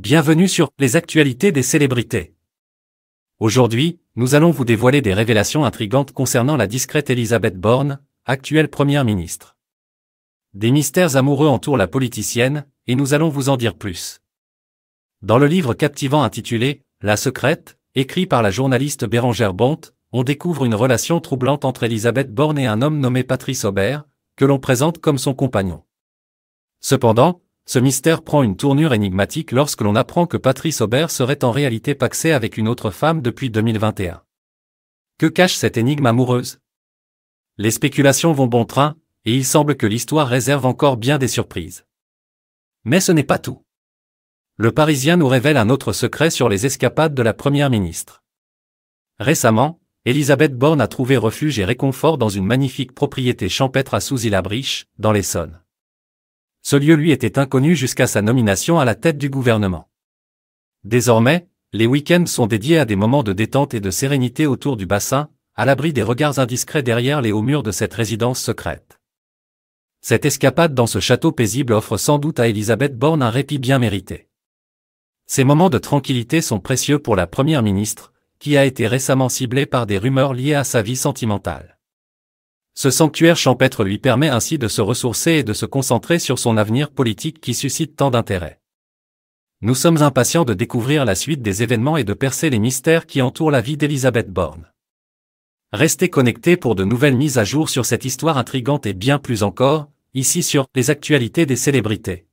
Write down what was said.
Bienvenue sur Les actualités des célébrités. Aujourd'hui, nous allons vous dévoiler des révélations intrigantes concernant la discrète Elisabeth Borne, actuelle Première ministre. Des mystères amoureux entourent la politicienne, et nous allons vous en dire plus. Dans le livre captivant intitulé La secrète, écrit par la journaliste Bérangère Bonte, on découvre une relation troublante entre Elisabeth Borne et un homme nommé Patrice Aubert, que l'on présente comme son compagnon. Cependant, ce mystère prend une tournure énigmatique lorsque l'on apprend que Patrice Aubert serait en réalité paxé avec une autre femme depuis 2021. Que cache cette énigme amoureuse Les spéculations vont bon train, et il semble que l'histoire réserve encore bien des surprises. Mais ce n'est pas tout. Le Parisien nous révèle un autre secret sur les escapades de la Première ministre. Récemment, Elisabeth Borne a trouvé refuge et réconfort dans une magnifique propriété champêtre à Souzy-la-Briche, dans l'Essonne. Ce lieu lui était inconnu jusqu'à sa nomination à la tête du gouvernement. Désormais, les week-ends sont dédiés à des moments de détente et de sérénité autour du bassin, à l'abri des regards indiscrets derrière les hauts murs de cette résidence secrète. Cette escapade dans ce château paisible offre sans doute à Elisabeth Borne un répit bien mérité. Ces moments de tranquillité sont précieux pour la Première ministre, qui a été récemment ciblée par des rumeurs liées à sa vie sentimentale. Ce sanctuaire champêtre lui permet ainsi de se ressourcer et de se concentrer sur son avenir politique qui suscite tant d'intérêt. Nous sommes impatients de découvrir la suite des événements et de percer les mystères qui entourent la vie d'Elisabeth Borne. Restez connectés pour de nouvelles mises à jour sur cette histoire intrigante et bien plus encore, ici sur les actualités des célébrités.